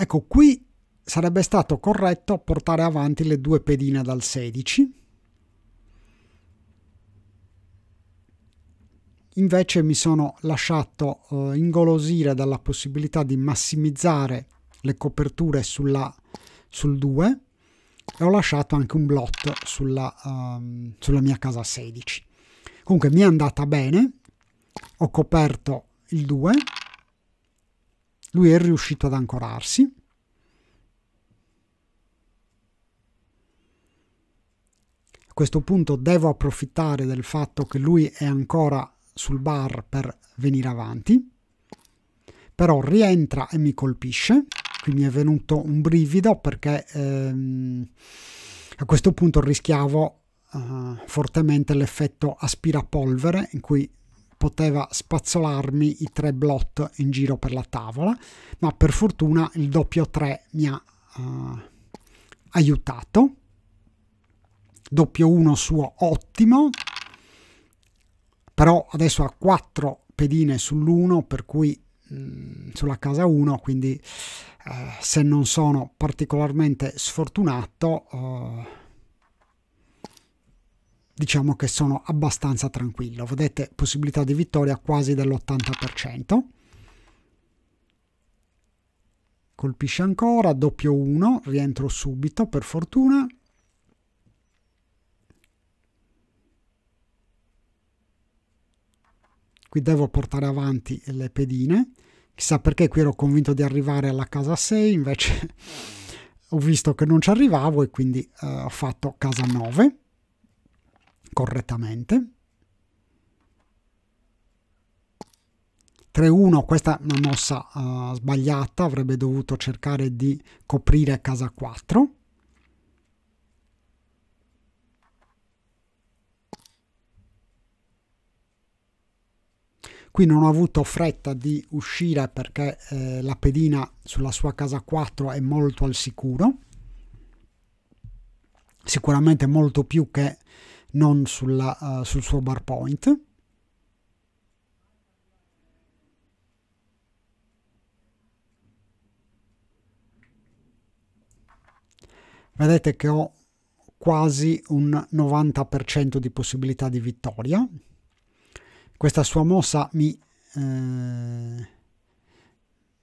Ecco, qui sarebbe stato corretto portare avanti le due pedine dal 16. Invece mi sono lasciato eh, ingolosire dalla possibilità di massimizzare le coperture sulla, sul 2 e ho lasciato anche un blot sulla, um, sulla mia casa 16. Comunque mi è andata bene, ho coperto il 2, lui è riuscito ad ancorarsi. A questo punto devo approfittare del fatto che lui è ancora sul bar per venire avanti, però rientra e mi colpisce qui mi è venuto un brivido perché ehm, a questo punto rischiavo eh, fortemente l'effetto aspirapolvere in cui poteva spazzolarmi i tre blot in giro per la tavola, ma per fortuna il doppio 3 mi ha eh, aiutato. Doppio 1 suo ottimo, però adesso ha 4 pedine sull'1 per cui Mm, sulla casa 1, quindi eh, se non sono particolarmente sfortunato, eh, diciamo che sono abbastanza tranquillo. Vedete possibilità di vittoria quasi dell'80%. Colpisce ancora, doppio 1, rientro subito per fortuna. qui devo portare avanti le pedine chissà perché qui ero convinto di arrivare alla casa 6 invece ho visto che non ci arrivavo e quindi eh, ho fatto casa 9 correttamente 3-1 questa è una mossa eh, sbagliata avrebbe dovuto cercare di coprire casa 4 qui non ho avuto fretta di uscire perché eh, la pedina sulla sua casa 4 è molto al sicuro sicuramente molto più che non sulla, uh, sul suo bar point vedete che ho quasi un 90% di possibilità di vittoria questa sua mossa mi, eh,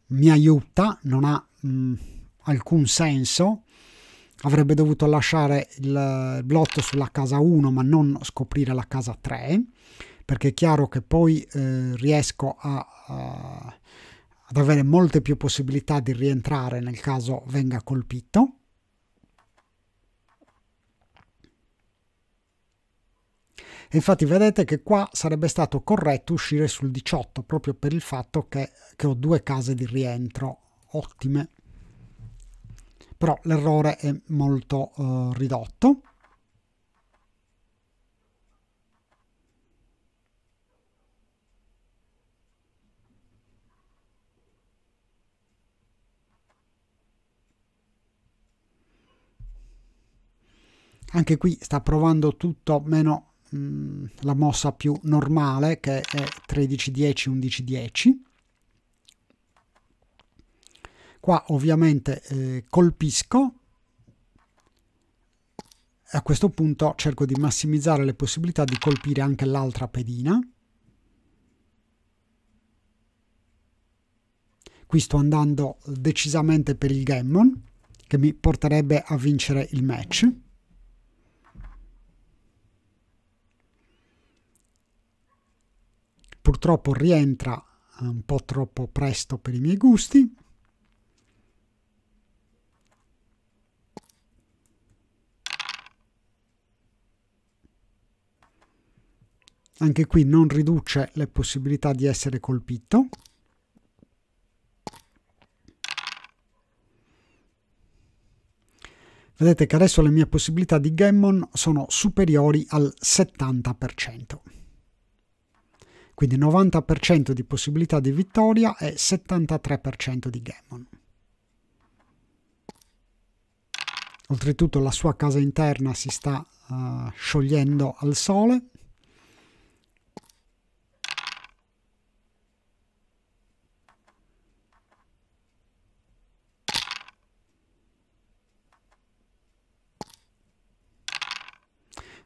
mi aiuta, non ha mh, mm, alcun senso. Avrebbe dovuto lasciare il blotto sulla casa 1 ma non scoprire la casa 3 perché è chiaro che poi eh, riesco a, a, ad avere molte più possibilità di rientrare nel caso venga colpito infatti vedete che qua sarebbe stato corretto uscire sul 18 proprio per il fatto che, che ho due case di rientro ottime. Però l'errore è molto eh, ridotto. anche qui sta provando tutto meno la mossa più normale che è 13-10-11-10. Qua ovviamente eh, colpisco a questo punto cerco di massimizzare le possibilità di colpire anche l'altra pedina. Qui sto andando decisamente per il Gammon, che mi porterebbe a vincere il match. purtroppo rientra eh, un po' troppo presto per i miei gusti. Anche qui non riduce le possibilità di essere colpito. Vedete che adesso le mie possibilità di Gammon sono superiori al 70% quindi 90% di possibilità di vittoria e 73% di Gammon. Oltretutto la sua casa interna si sta uh, sciogliendo al sole.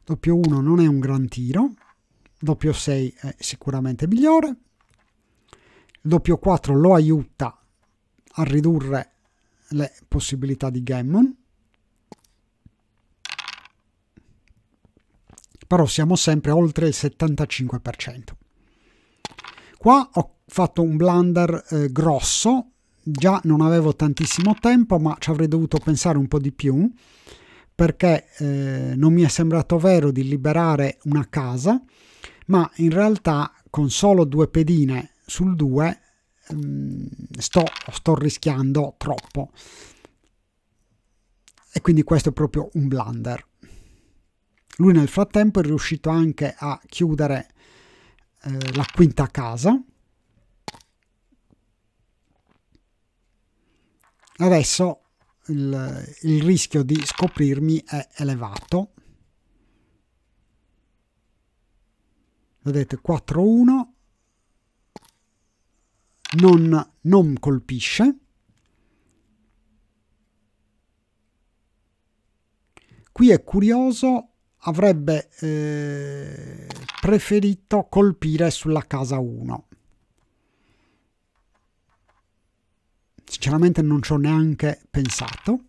Doppio 1 non è un gran tiro, doppio 6 è sicuramente migliore, il doppio 4 lo aiuta a ridurre le possibilità di Gammon, però siamo sempre oltre il 75%. Qua ho fatto un blunder eh, grosso, già non avevo tantissimo tempo, ma ci avrei dovuto pensare un po' di più, perché eh, non mi è sembrato vero di liberare una casa, ma in realtà con solo due pedine sul 2 mm, sto, sto rischiando troppo e quindi questo è proprio un blunder lui nel frattempo è riuscito anche a chiudere eh, la quinta casa adesso il, il rischio di scoprirmi è elevato vedete 4-1 non, non colpisce qui è curioso avrebbe eh, preferito colpire sulla casa 1 sinceramente non ci ho neanche pensato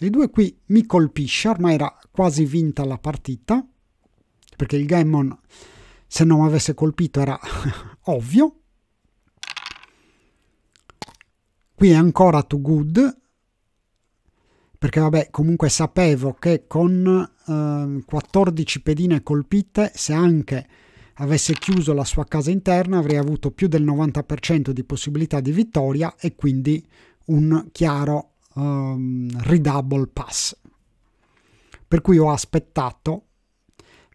Le due qui mi colpisce, ormai era quasi vinta la partita, perché il Gammon se non mi avesse colpito era ovvio. Qui è ancora too good, perché vabbè comunque sapevo che con eh, 14 pedine colpite, se anche avesse chiuso la sua casa interna avrei avuto più del 90% di possibilità di vittoria e quindi un chiaro um, Redouble Pass. Per cui ho aspettato,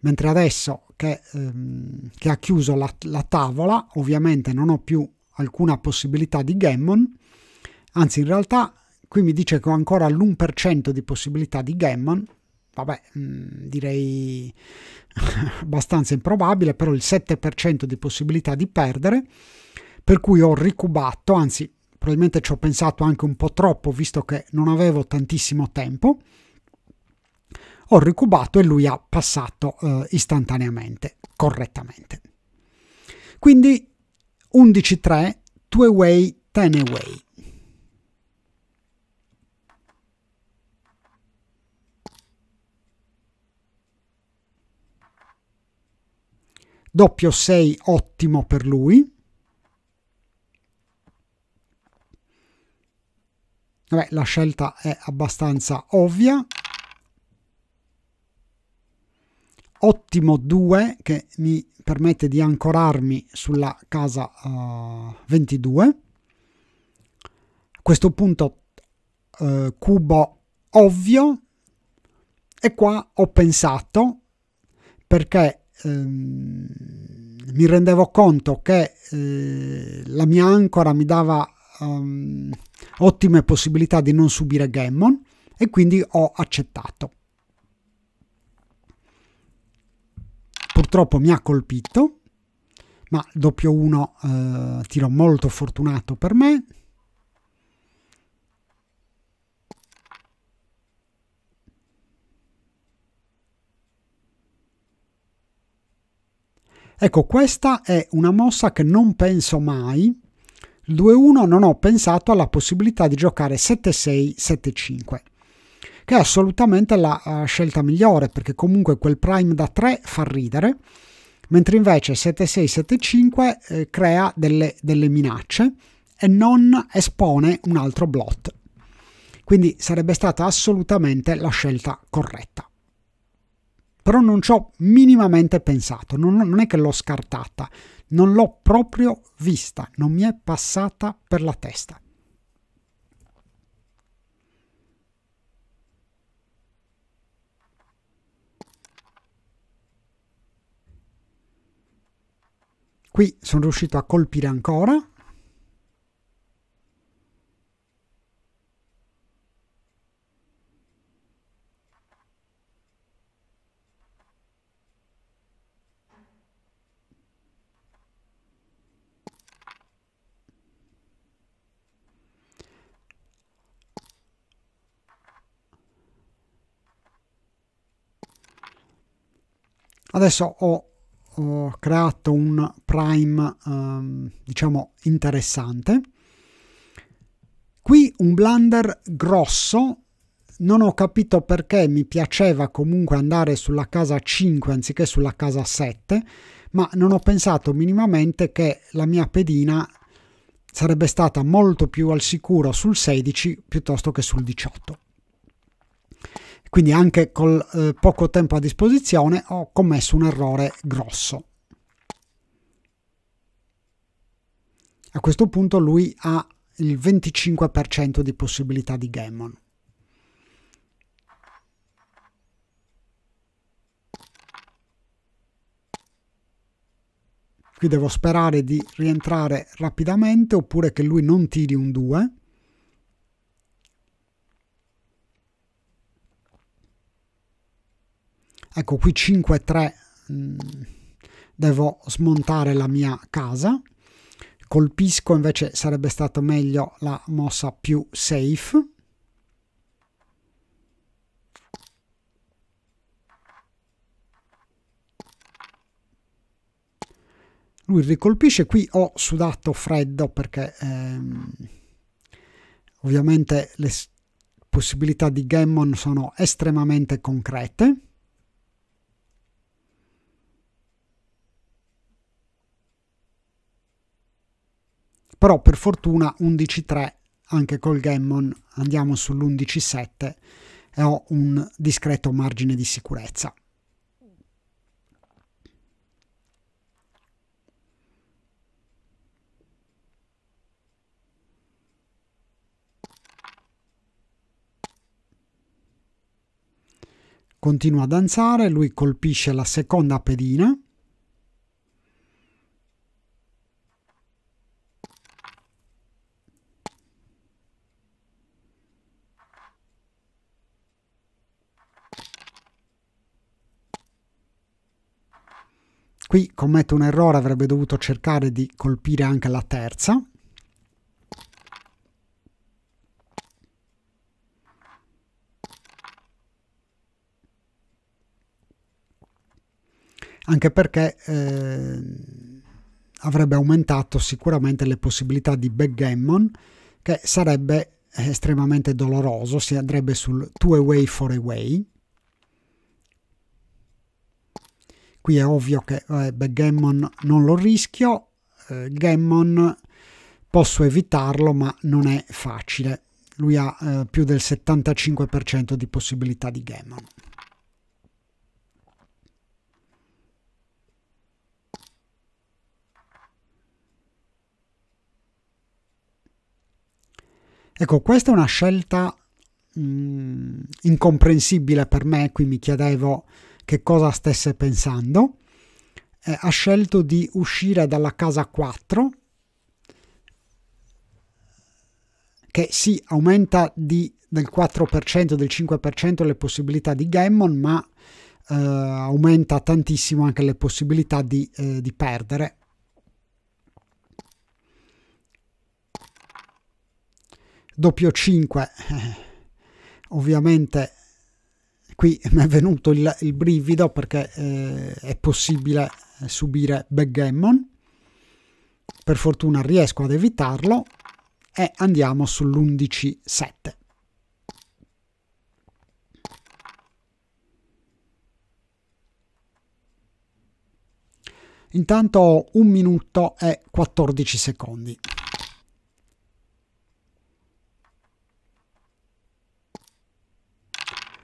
mentre adesso che, um, che ha chiuso la, la, tavola, ovviamente non ho più alcuna possibilità di Gammon, anzi in realtà qui mi dice che ho ancora l'1% di possibilità di Gammon, vabbè, mh, mm, direi abbastanza improbabile, però il 7% di possibilità di perdere, per cui ho ricubato, anzi probabilmente ci ho pensato anche un po' troppo visto che non avevo tantissimo tempo, ho ricubato e lui ha passato eh, istantaneamente, correttamente. Quindi 11.3, 3 two away, ten away. Doppio 6 ottimo per lui. Vabbè, la scelta è abbastanza ovvia. Ottimo 2 che mi permette di ancorarmi sulla casa uh, 22. A questo punto uh, cubo ovvio e qua ho pensato perché ehm, mi rendevo conto che eh, la mia ancora mi dava um, ottime possibilità di non subire Gammon e quindi ho accettato. Purtroppo mi ha colpito, ma doppio 1 eh, tiro molto fortunato per me. Ecco, questa è una mossa che non penso mai il 2-1 non ho pensato alla possibilità di giocare 7-6, 7-5, che è assolutamente la uh, scelta migliore perché comunque quel prime da 3 fa ridere, mentre invece 7-6, 7-5 eh, crea delle, delle minacce e non espone un altro blot. Quindi sarebbe stata assolutamente la scelta corretta però non ci ho minimamente pensato, non, non, è che l'ho scartata, non l'ho proprio vista, non mi è passata per la testa. Qui sono riuscito a colpire ancora, Adesso ho, ho creato un prime, um, diciamo, interessante. Qui un blunder grosso, non ho capito perché mi piaceva comunque andare sulla casa 5 anziché sulla casa 7, ma non ho pensato minimamente che la mia pedina sarebbe stata molto più al sicuro sul 16 piuttosto che sul 18 quindi anche col eh, poco tempo a disposizione ho commesso un errore grosso. A questo punto lui ha il 25% di possibilità di Gammon. Qui devo sperare di rientrare rapidamente oppure che lui non tiri un 2. Ecco qui 5 e 3 devo smontare la mia casa. Colpisco invece sarebbe stato meglio la mossa più safe. lui ricolpisce qui ho sudato freddo perché ehm, ovviamente le possibilità di Gammon sono estremamente concrete però per fortuna 11-3 anche col Gammon andiamo sull'11-7 e ho un discreto margine di sicurezza. Continua a danzare, lui colpisce la seconda pedina Qui commette un errore, avrebbe dovuto cercare di colpire anche la terza. Anche perché eh, avrebbe aumentato sicuramente le possibilità di backgammon, che sarebbe eh, estremamente doloroso, si andrebbe sul two away four away. Qui è ovvio che eh, beh, Gammon non lo rischio, eh, Gammon posso evitarlo ma non è facile. Lui ha eh, più del 75% di possibilità di Gammon. Ecco, questa è una scelta mh, mm, incomprensibile per me, qui mi chiedevo che cosa stesse pensando. Eh, ha scelto di uscire dalla casa 4, che sì, aumenta di, del 4%, del 5% le possibilità di Gammon, ma eh, aumenta tantissimo anche le possibilità di, eh, di perdere. Doppio 5, ovviamente Qui mi è venuto il, il brivido perché eh, è possibile subire backgammon. Per fortuna riesco ad evitarlo e andiamo sull'11.7 7 Intanto 1 minuto e 14 secondi.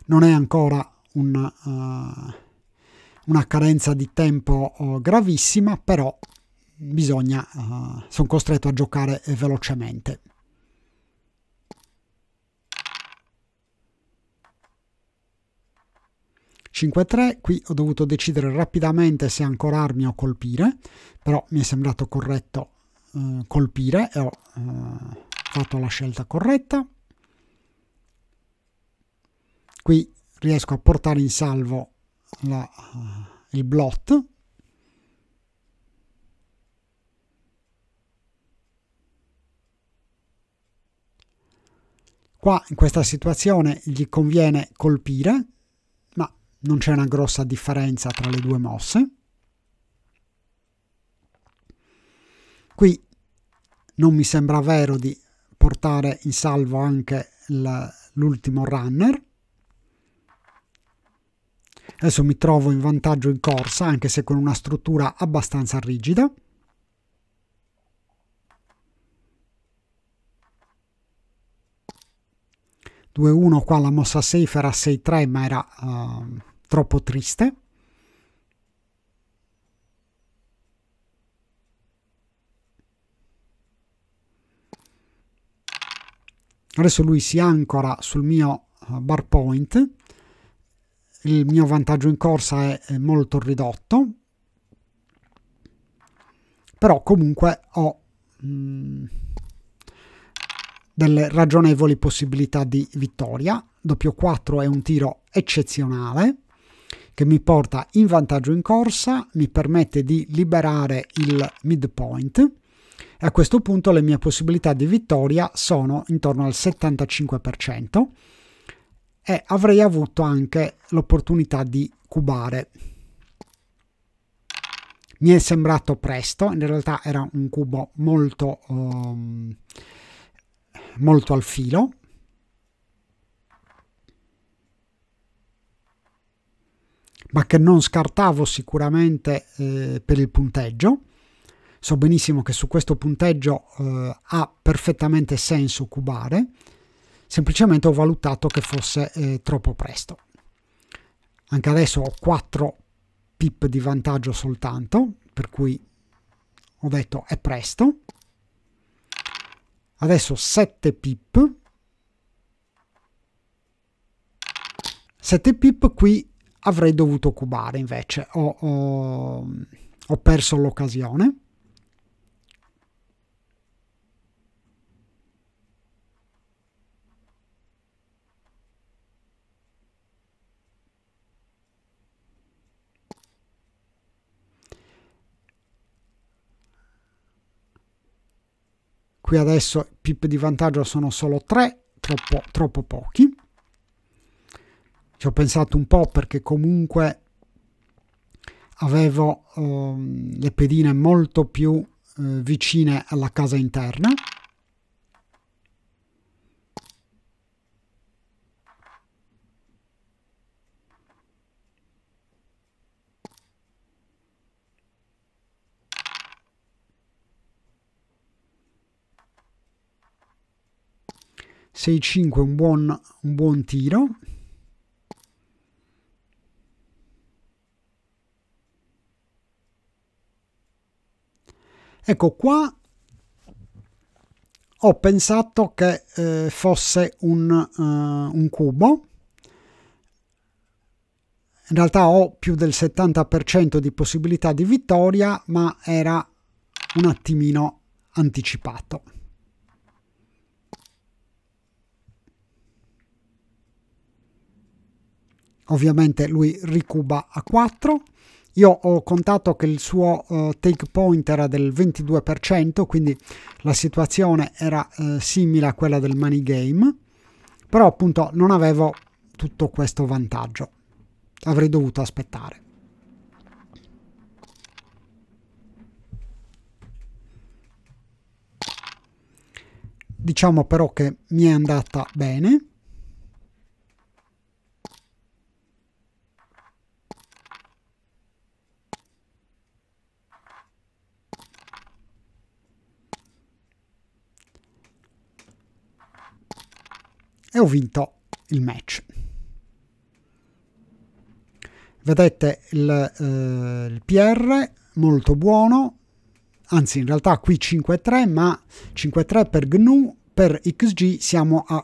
non è ancora un, uh, una carenza di tempo uh, gravissima, però bisogna, uh, eh, sono costretto a giocare velocemente. qui ho dovuto decidere rapidamente se ancorarmi o colpire, però mi è sembrato corretto colpire e ho fatto la scelta corretta qui riesco a portare in salvo la, eh, il blot Qua in questa situazione gli conviene colpire, ma non c'è una grossa differenza tra le due mosse. Qui non mi sembra vero di portare in salvo anche l'ultimo runner. Adesso mi trovo in vantaggio in corsa, anche se con una struttura abbastanza rigida. qua la mossa safe era 6-3 ma era uh, troppo triste adesso lui si ancora sul mio eh, bar point il mio vantaggio in corsa è molto ridotto, però comunque ho mh, mm, delle ragionevoli possibilità di vittoria. Doppio 4 è un tiro eccezionale che mi porta in vantaggio in corsa, mi permette di liberare il midpoint e a questo punto le mie possibilità di vittoria sono intorno al 75% e avrei avuto anche l'opportunità di cubare. Mi è sembrato presto, in realtà era un cubo molto, um, molto al filo. ma che non scartavo sicuramente eh, per il punteggio. So benissimo che su questo punteggio eh, ha perfettamente senso cubare, semplicemente ho valutato che fosse eh, troppo presto. Anche adesso ho 4 pip di vantaggio soltanto, per cui ho detto è presto. Adesso 7 pip. 7 pip qui avrei dovuto cubare invece, ho, ho, ho perso l'occasione. qui adesso pip di vantaggio sono solo 3 troppo, troppo pochi ci ho pensato un po' perché comunque avevo um, le pedine molto più eh, vicine alla casa interna 6-5 un buon, un buon tiro. Ecco qua ho pensato che eh, fosse un, uh, un, cubo. In realtà ho più del 70% di possibilità di vittoria, ma era un attimino anticipato. ovviamente lui ricuba a 4. Io ho contato che il suo uh, take point era del 22%, quindi la situazione era uh, simile a quella del money game, però appunto non avevo tutto questo vantaggio. Avrei dovuto aspettare. Diciamo però che mi è andata bene e ho vinto il match. Vedete il, eh, il PR molto buono, anzi in realtà qui 5-3, ma 5-3 per GNU, per XG siamo a